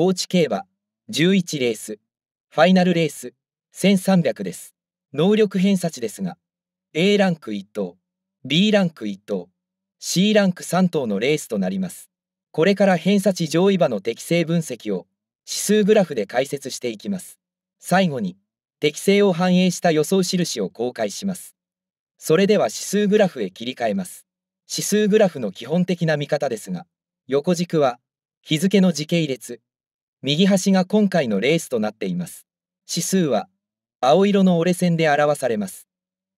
高知競馬11レースファイナルレース1300です能力偏差値ですが A ランク1等 B ランク1等 C ランク3等のレースとなりますこれから偏差値上位馬の適正分析を指数グラフで解説していきます最後に適正を反映した予想印を公開しますそれでは指数グラフへ切り替えます指数グラフの基本的な見方ですが横軸は日付の時系列右端が今回のレースとなっています。指数は青色の折れ線で表されます。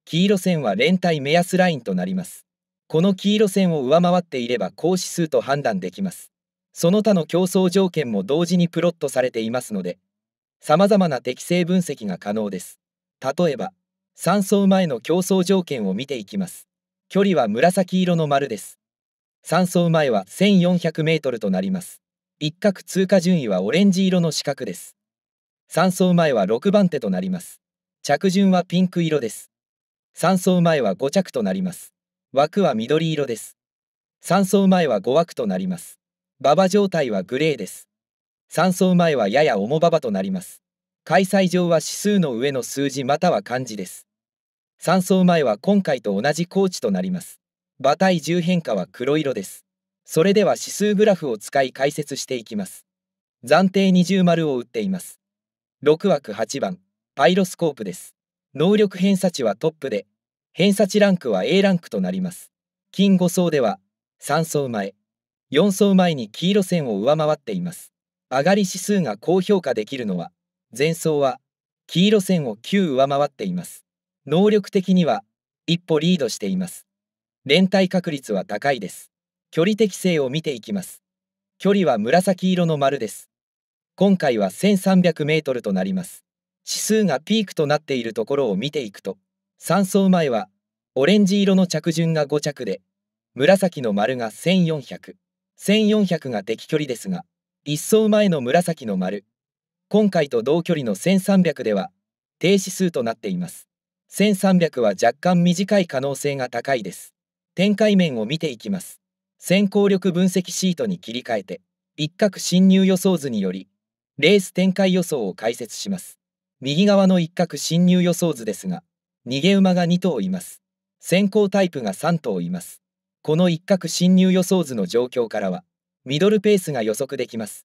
黄色線は連帯目安ラインとなります。この黄色線を上回っていれば高指数と判断できます。その他の競争条件も同時にプロットされていますので、様々な適正分析が可能です。例えば、3走前の競争条件を見ていきます。距離は紫色の丸です。3走前は1400メートルとなります。一角通過順位はオレンジ色の四角です。3走前は6番手となります。着順はピンク色です。3走前は5着となります。枠は緑色です。3走前は5枠となります。馬場状態はグレーです。3走前はやや重馬場となります。開催場は指数の上の数字または漢字です。3走前は今回と同じ高チとなります。馬体重変化は黒色です。それでは指数グラフを使い解説していきます。暫定二重丸を打っています。6枠8番、パイロスコープです。能力偏差値はトップで、偏差値ランクは A ランクとなります。金5層では、3層前、4層前に黄色線を上回っています。上がり指数が高評価できるのは、前層は黄色線を9上回っています。能力的には、一歩リードしています。連帯確率は高いです。距離適性を見ていきます。距離は紫色の丸です。今回は1300メートルとなります。指数がピークとなっているところを見ていくと、3走前はオレンジ色の着順が5着で、紫の丸が1400、1400が適距離ですが、1走前の紫の丸、今回と同距離の1300では低指数となっています。1300は若干短い可能性が高いです。展開面を見ていきます。先行力分析シートに切り替えて一角侵入予想図によりレース展開予想を解説します右側の一角侵入予想図ですが逃げ馬が2頭います先行タイプが3頭いますこの一角侵入予想図の状況からはミドルペースが予測できます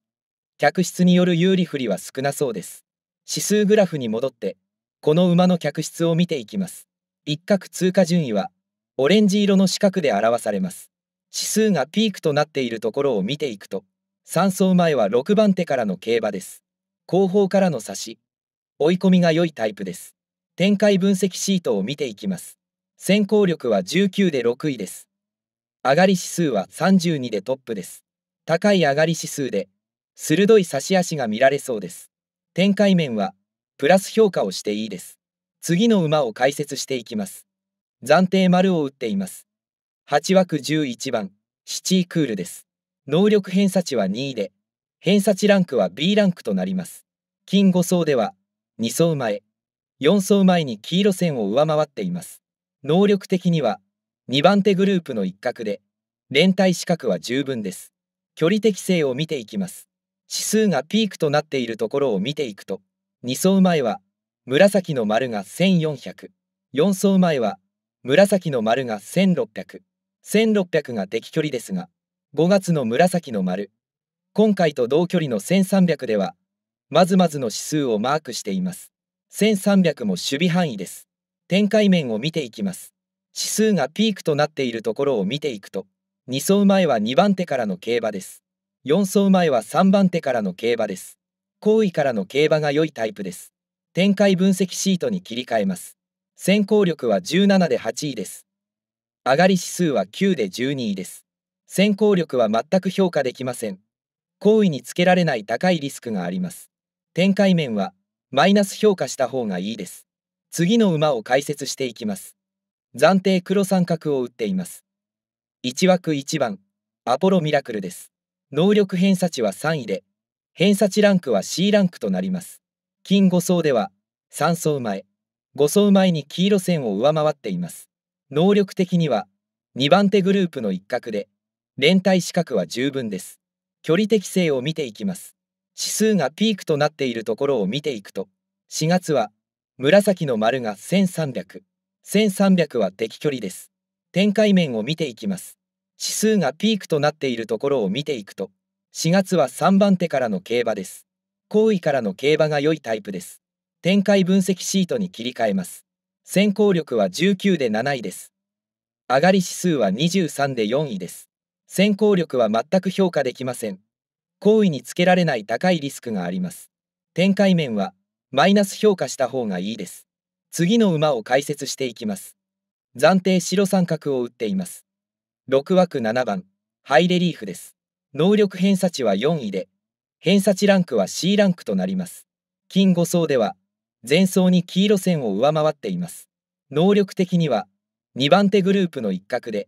客室による有利不利は少なそうです指数グラフに戻ってこの馬の客室を見ていきます一角通過順位はオレンジ色の四角で表されます指数がピークとなっているところを見ていくと、3走前は6番手からの競馬です。後方からの差し、追い込みが良いタイプです。展開分析シートを見ていきます。先行力は19で6位です。上がり指数は32でトップです。高い上がり指数で、鋭い差し足が見られそうです。展開面は、プラス評価をしていいです。次の馬を解説していきます。暫定丸を打っています。8枠11番、7位クールです。能力偏差値は2位で、偏差値ランクは B ランクとなります。金5層では、2層前、4層前に黄色線を上回っています。能力的には、2番手グループの一角で、連帯資格は十分です。距離適性を見ていきます。指数がピークとなっているところを見ていくと、2層前は、紫の丸が1400、4層前は、紫の丸が1600。1600が敵距離ですが、5月の紫の丸、今回と同距離の1300では、まずまずの指数をマークしています。1300も守備範囲です。展開面を見ていきます。指数がピークとなっているところを見ていくと、2走前は2番手からの競馬です。4走前は3番手からの競馬です。後位からの競馬が良いタイプです。展開分析シートに切り替えます。先行力は17で8位です。上がり指数は9で12位です。先行力は全く評価できません。好為につけられない高いリスクがあります。展開面は、マイナス評価した方がいいです。次の馬を解説していきます。暫定黒三角を打っています。1枠1番、アポロミラクルです。能力偏差値は3位で、偏差値ランクは C ランクとなります。金5層では、3層前、5層前に黄色線を上回っています。能力的には2番手グループの一角で連帯資格は十分です距離適性を見ていきます指数がピークとなっているところを見ていくと4月は紫の丸が1300 1300は適距離です展開面を見ていきます指数がピークとなっているところを見ていくと4月は3番手からの競馬です後位からの競馬が良いタイプです展開分析シートに切り替えます先行力は19で7位です。上がり指数は23で4位です。先行力は全く評価できません。好意につけられない高いリスクがあります。展開面はマイナス評価した方がいいです。次の馬を解説していきます。暫定白三角を打っています。6枠7番、ハイレリーフです。能力偏差値は4位で、偏差値ランクは C ランクとなります。金5層では、前走に黄色線を上回っています。能力的には2番手グループの一角で、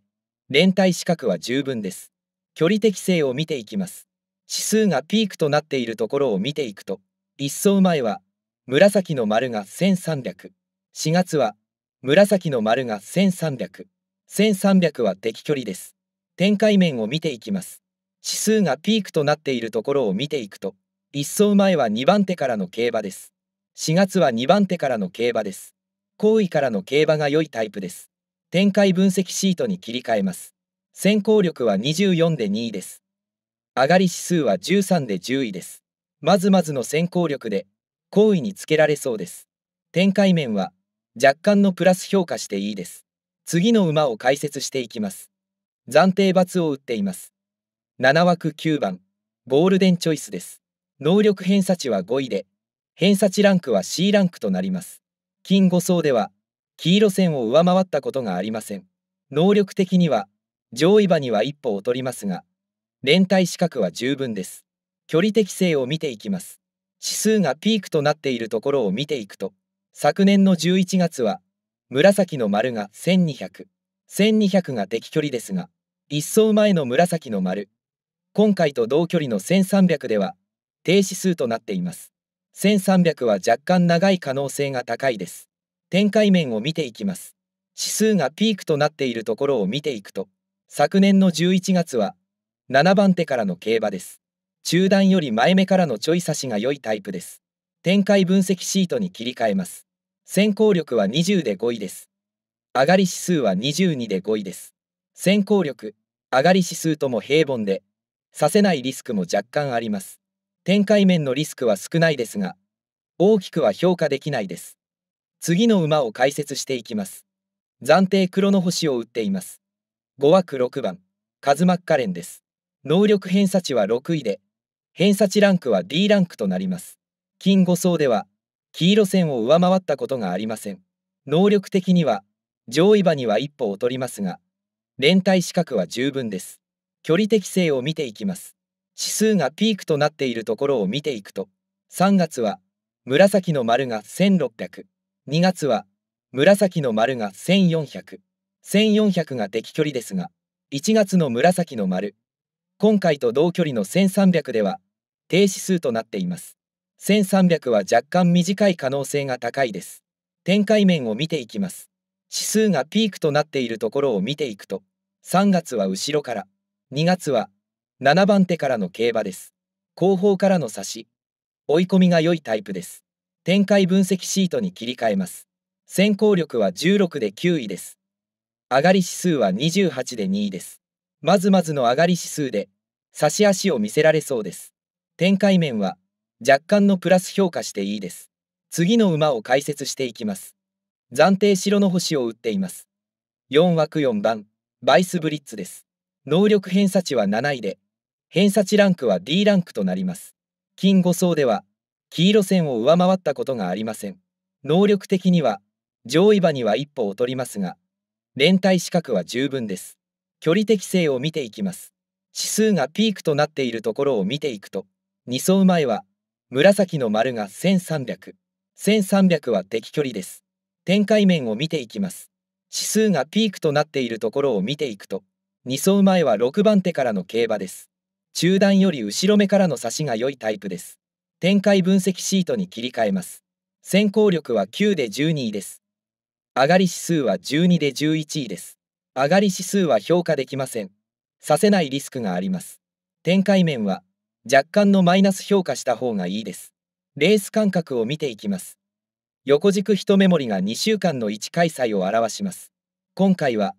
連帯資格は十分です。距離適性を見ていきます。指数がピークとなっているところを見ていくと、1走前は紫の丸が1300、4月は紫の丸が1300、1300は適距離です。展開面を見ていきます。指数がピークとなっているところを見ていくと、1走前は2番手からの競馬です。4月は2番手からの競馬です。後位からの競馬が良いタイプです。展開分析シートに切り替えます。先行力は24で2位です。上がり指数は13で10位です。まずまずの先行力で、後位につけられそうです。展開面は、若干のプラス評価していいです。次の馬を解説していきます。暫定罰を打っています。7枠9番、ゴールデンチョイスです。能力偏差値は5位で、偏差値ランクは C ランクとなります。金5層では、黄色線を上回ったことがありません。能力的には、上位馬には一歩劣りますが、連帯資格は十分です。距離適性を見ていきます。指数がピークとなっているところを見ていくと、昨年の11月は、紫の丸が1200、1200が適距離ですが、一層前の紫の丸、今回と同距離の1300では、低指数となっています。1300は若干長い可能性が高いです。展開面を見ていきます。指数がピークとなっているところを見ていくと、昨年の11月は、7番手からの競馬です。中段より前目からのちょい差しが良いタイプです。展開分析シートに切り替えます。先行力は20で5位です。上がり指数は22で5位です。先行力、上がり指数とも平凡で、させないリスクも若干あります。展開面のリスクは少ないですが、大きくは評価できないです。次の馬を解説していきます。暫定黒の星を打っています。5枠6番、カズマッカレンです。能力偏差値は6位で、偏差値ランクは D ランクとなります。金5層では、黄色線を上回ったことがありません。能力的には、上位馬には一歩劣りますが、連帯資格は十分です。距離適性を見ていきます。指数がピークとなっているところを見ていくと、3月は紫の丸が1600、2月は紫の丸が1400、1400が適距離ですが、1月の紫の丸、今回と同距離の1300では低指数となっています。1300は若干短い可能性が高いです。展開面を見ていきます。指数がピークとなっているところを見ていくと、3月は後ろから、2月は7番手からの競馬です。後方からの差し。追い込みが良いタイプです。展開分析シートに切り替えます。先行力は16で9位です。上がり指数は28で2位です。まずまずの上がり指数で、差し足を見せられそうです。展開面は、若干のプラス評価していいです。次の馬を解説していきます。暫定白の星を打っています。4枠4番、バイスブリッツです。能力偏差値は7位で、偏差値ランクは D ランクとなります。金5層では、黄色線を上回ったことがありません。能力的には、上位馬には一歩劣りますが、連帯資格は十分です。距離適性を見ていきます。指数がピークとなっているところを見ていくと、2走前は、紫の丸が1300、1300は適距離です。展開面を見ていきます。指数がピークとなっているところを見ていくと、2走前は6番手からの競馬です。中段より後ろ目からの差しが良いタイプです。展開分析シートに切り替えます。先行力は9で12位です。上がり指数は12で11位です。上がり指数は評価できません。させないリスクがあります。展開面は若干のマイナス評価した方がいいです。レース間隔を見ていきます。横軸一目盛りが2週間の1開催を表します。今回は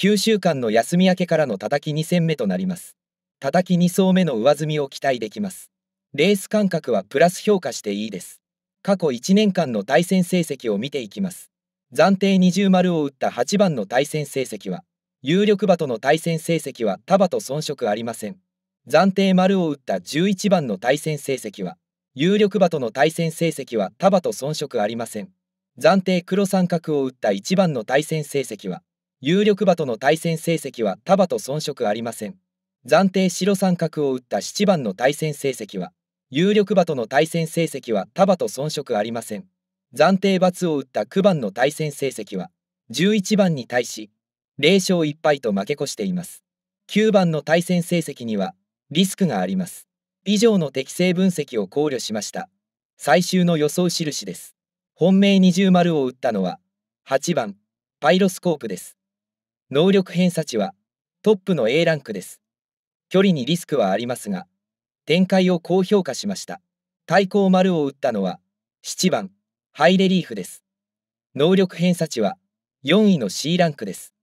9週間の休み明けからの叩き2戦目となります。叩き2層目の上積みを期待できます。レース間隔はプラス評価していいです。過去1年間の対戦成績を見ていきます。暫定20丸を打った8番の対戦成績は、有力馬との対戦成績は束と遜色ありません。暫定丸を打った11番の対戦成績は、有力馬との対戦成績は束と遜色ありません。暫定黒三角を打った1番の対戦成績は、有力馬との対戦成績は束と遜色ありません。暫定白三角を打った7番の対戦成績は有力馬との対戦成績は束と遜色ありません暫定×を打った9番の対戦成績は11番に対し0勝1敗と負け越しています9番の対戦成績にはリスクがあります以上の適正分析を考慮しました最終の予想印です本命二重丸を打ったのは8番パイロスコープです能力偏差値はトップの A ランクです距離にリスクはありますが、展開を高評価しました。対抗丸を打ったのは、7番、ハイレリーフです。能力偏差値は、4位の C ランクです。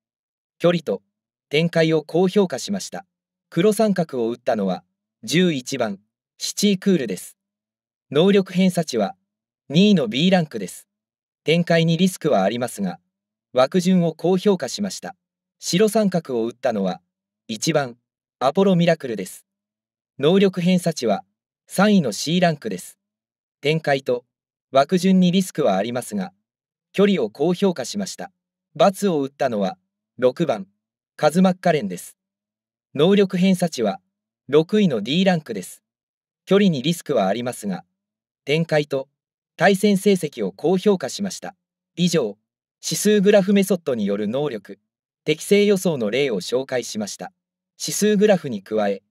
距離と展開を高評価しました。黒三角を打ったのは、11番、シチークールです。能力偏差値は、2位の B ランクです。展開にリスクはありますが、枠順を高評価しました。白三角を打ったのは、1番、アポロミラクルです。能力偏差値は3位の C ランクです。展開と枠順にリスクはありますが、距離を高評価しました。罰を打ったのは6番、カズマッカレンです。能力偏差値は6位の D ランクです。距離にリスクはありますが、展開と対戦成績を高評価しました。以上、指数グラフメソッドによる能力、適正予想の例を紹介しました。指数グラフに加え、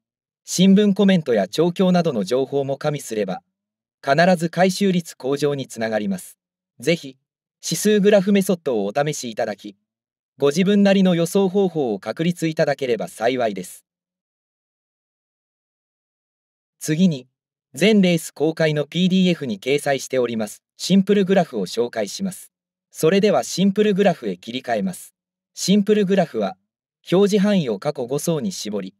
新聞コメントや調教などの情報も加味すれば、必ず回収率向上につながります。ぜひ、指数グラフメソッドをお試しいただき、ご自分なりの予想方法を確立いただければ幸いです。次に、全レース公開の PDF に掲載しておりますシンプルグラフを紹介します。それではシンプルグラフへ切り替えます。シンプルグラフは、表示範囲を過去5層に絞り、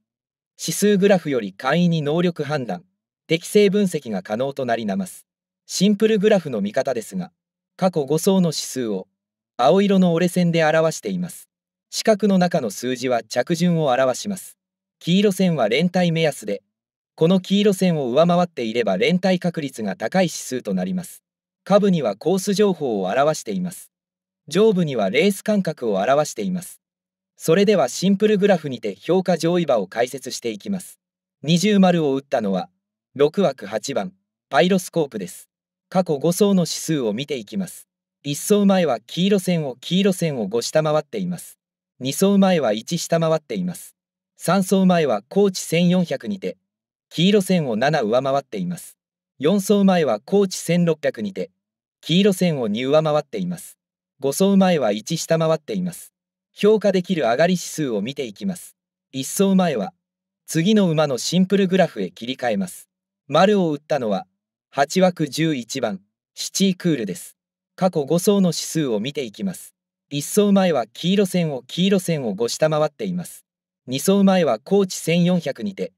指数グラフより簡易に能力判断、適正分析が可能となりなます。シンプルグラフの見方ですが、過去5層の指数を青色の折れ線で表しています。四角の中の数字は着順を表します。黄色線は連帯目安で、この黄色線を上回っていれば連帯確率が高い指数となります。下部にはコース情報を表しています。上部にはレース間隔を表しています。それではシンプルグラフにて評価上位場を解説していきます。二重丸を打ったのは、6枠8番、パイロスコープです。過去5層の指数を見ていきます。1層前は黄色線を黄色線を5下回っています。2層前は1下回っています。3層前は高知1400にて、黄色線を7上回っています。4層前は高知1600にて、黄色線を2上回っています。5層前は1下回っています。評価できる上がり指数を見ていきます。一走前は、次の馬のシンプルグラフへ切り替えます。丸を打ったのは、8枠11番、シチークールです。過去5走の指数を見ていきます。1走前は黄色線を黄色線を5下回っています。2走前は高知1400にて、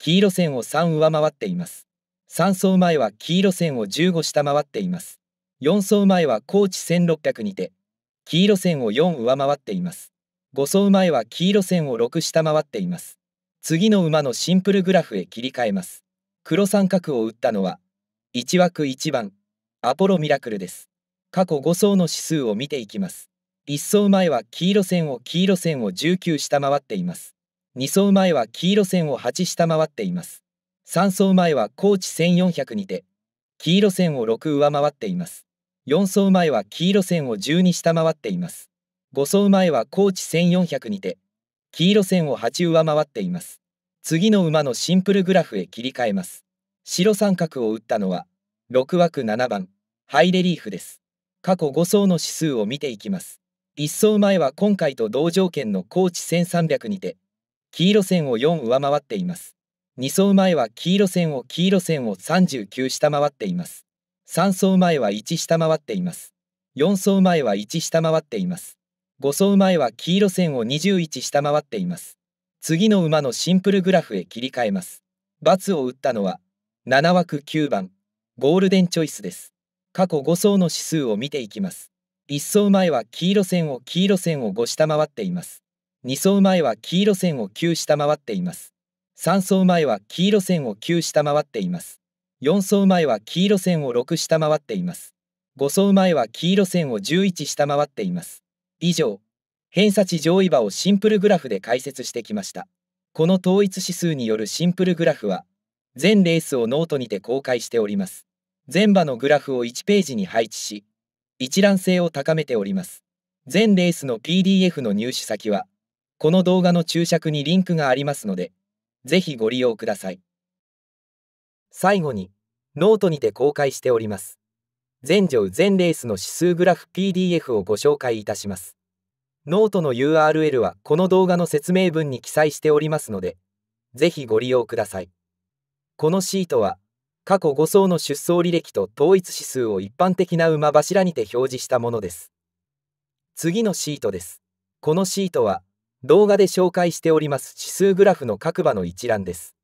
黄色線を3上回っています。3走前は黄色線を15下回っています。4走前は高知1600にて、黄色線を4上回っています。5走前は黄色線を6下回っています。次の馬のシンプルグラフへ切り替えます。黒三角を打ったのは、1枠1番、アポロミラクルです。過去5走の指数を見ていきます。1走前は黄色線を黄色線を19下回っています。2走前は黄色線を8下回っています。3走前は高知1400にて、黄色線を6上回っています。4走前は黄色線を1 2下回っています。5走前は高知1400にて、黄色線を8上回っています。次の馬のシンプルグラフへ切り替えます。白三角を打ったのは、6枠7番、ハイレリーフです。過去5走の指数を見ていきます。1走前は今回と同条件の高知1300にて、黄色線を4上回っています。2走前は黄色線を黄色線を39下回っています。3層前は1下回っています。4走前は1下回っています。5走前は黄色線を21下回っています。次の馬のシンプルグラフへ切り替えます。×を打ったのは、7枠9番、ゴールデンチョイスです。過去5層の指数を見ていきます。1走前は黄色線を黄色線を5下回っています。2走前は黄色線を9下回っています。3走前は黄色線を9下回っています。4走前は黄色線を6下回っています。5走前は黄色線を11下回っています。以上、偏差値上位馬をシンプルグラフで解説してきました。この統一指数によるシンプルグラフは、全レースをノートにて公開しております。全場のグラフを1ページに配置し、一覧性を高めております。全レースの PDF の入手先は、この動画の注釈にリンクがありますので、ぜひご利用ください。最後に、ノートにて公開しております。全女全レースの指数グラフ PDF をご紹介いたします。ノートの URL はこの動画の説明文に記載しておりますので、ぜひご利用ください。このシートは、過去5層の出走履歴と統一指数を一般的な馬柱にて表示したものです。次のシートです。このシートは、動画で紹介しております指数グラフの各馬の一覧です。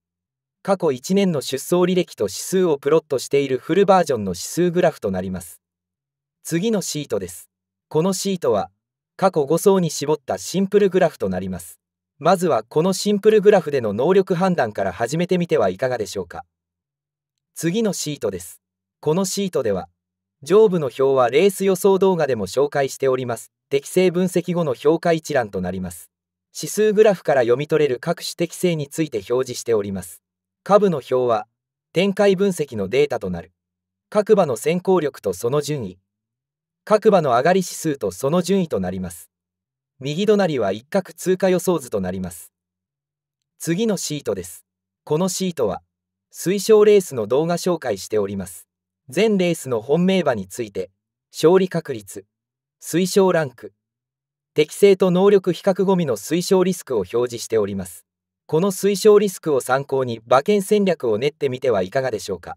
過去1年の出走履歴と指数をプロットしているフルバージョンの指数グラフとなります。次のシートです。このシートは、過去5層に絞ったシンプルグラフとなります。まずはこのシンプルグラフでの能力判断から始めてみてはいかがでしょうか。次のシートです。このシートでは、上部の表はレース予想動画でも紹介しております。適正分析後の評価一覧となります。指数グラフから読み取れる各種適正について表示しております。下部の表は展開分析のデータとなる各馬の先行力とその順位各馬の上がり指数とその順位となります右隣は一角通過予想図となります次のシートですこのシートは推奨レースの動画紹介しております全レースの本命馬について勝利確率推奨ランク適正と能力比較ゴミの推奨リスクを表示しておりますこの推奨リスクを参考に馬券戦略を練ってみてはいかがでしょうか。